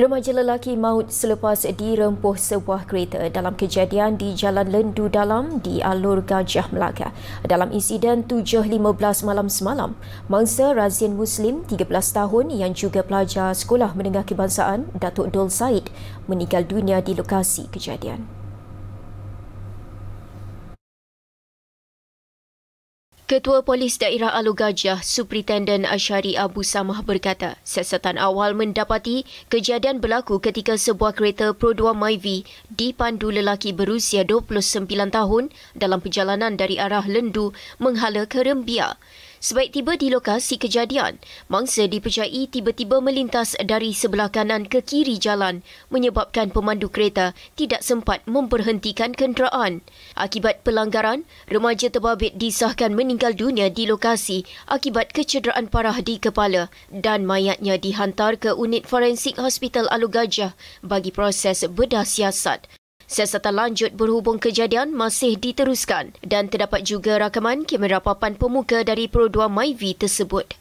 Remaja lelaki maut selepas dirempuh sebuah kereta dalam kejadian di Jalan Lendu Dalam di Alur Gajah Melaka. Dalam insiden 7.15 malam semalam, mangsa Razin Muslim 13 tahun yang juga pelajar sekolah menengah kebangsaan Datuk Dol Said meninggal dunia di lokasi kejadian. Ketua Polis Daerah Alu Gajah, Superintendent Ashari Abu Samah berkata, siasatan awal mendapati kejadian berlaku ketika sebuah kereta Pro 2 Myvi dipandu lelaki berusia 29 tahun dalam perjalanan dari arah Lendu menghala ke Rembiak. Sebaik tiba di lokasi kejadian, mangsa dipercayai tiba-tiba melintas dari sebelah kanan ke kiri jalan menyebabkan pemandu kereta tidak sempat memperhentikan kenderaan. Akibat pelanggaran, remaja terbabit disahkan meninggal dunia di lokasi akibat kecederaan parah di kepala dan mayatnya dihantar ke unit forensik Hospital Alu Gajah bagi proses bedah siasat. Siasatan lanjut berhubung kejadian masih diteruskan dan terdapat juga rakaman kamera papan pemuka dari Pro 2 MyV tersebut.